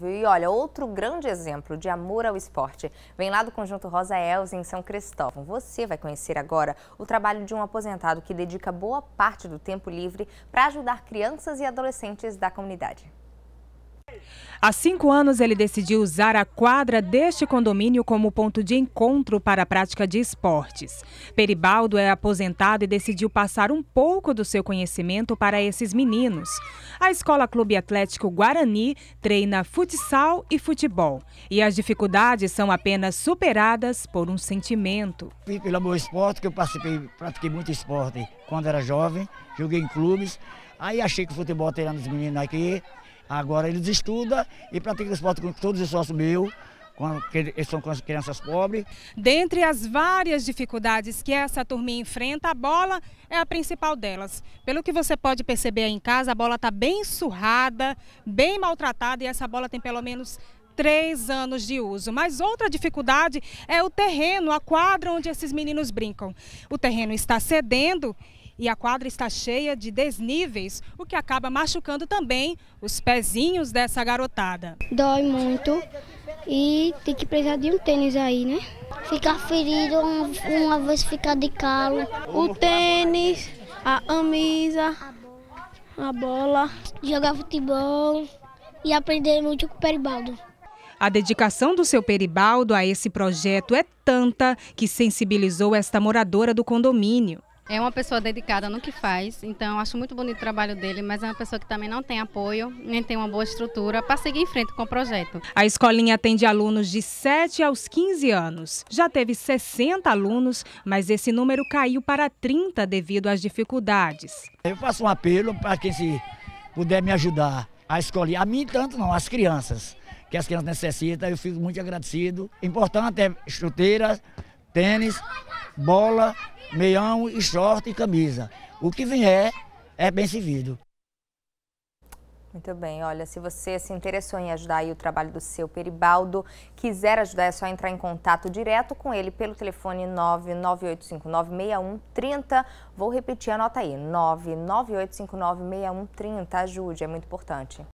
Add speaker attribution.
Speaker 1: E olha, outro grande exemplo de amor ao esporte vem lá do Conjunto Rosa Els em São Cristóvão. Você vai conhecer agora o trabalho de um aposentado que dedica boa parte do tempo livre para ajudar crianças e adolescentes da comunidade.
Speaker 2: Há cinco anos, ele decidiu usar a quadra deste condomínio como ponto de encontro para a prática de esportes. Peribaldo é aposentado e decidiu passar um pouco do seu conhecimento para esses meninos. A Escola Clube Atlético Guarani treina futsal e futebol. E as dificuldades são apenas superadas por um sentimento.
Speaker 3: Pelo amor ao esporte, que eu participei, pratiquei muito esporte quando era jovem, joguei em clubes. Aí achei que o futebol teria tá nos meninos aqui Agora eles estudam e praticam esporte com todos os sócios meus, eles são crianças pobres. Dentre as
Speaker 2: várias dificuldades que essa turminha enfrenta, a bola é a principal delas. Pelo que você pode perceber aí em casa, a bola está bem surrada, bem maltratada e essa bola tem pelo menos três anos de uso. Mas outra dificuldade é o terreno, a quadra onde esses meninos brincam. O terreno está cedendo e a quadra está cheia de desníveis, o que acaba machucando também os pezinhos dessa garotada.
Speaker 3: Dói muito e tem que precisar de um tênis aí, né? Ficar ferido, uma, uma vez ficar de calo. O tênis, a camisa,
Speaker 1: a bola. Jogar futebol e aprender muito com o Peribaldo.
Speaker 2: A dedicação do seu Peribaldo a esse projeto é tanta que sensibilizou esta moradora do condomínio.
Speaker 1: É uma pessoa dedicada no que faz, então acho muito bonito o trabalho dele, mas é uma pessoa que também não tem apoio, nem tem uma boa estrutura para seguir em frente com o
Speaker 2: projeto. A escolinha atende alunos de 7 aos 15 anos. Já teve 60 alunos, mas esse número caiu para 30 devido às dificuldades. Eu faço
Speaker 3: um apelo para quem se puder me ajudar a escolher. a mim tanto não, as crianças, que as crianças necessitam, eu fico muito agradecido. Importante é chuteira, tênis, bola meião e short e camisa. O que vier é bem servido.
Speaker 1: Muito bem, olha, se você se interessou em ajudar aí o trabalho do seu Peribaldo, quiser ajudar, é só entrar em contato direto com ele pelo telefone 998596130. Vou repetir, anota aí, 998596130. Ajude, é muito importante.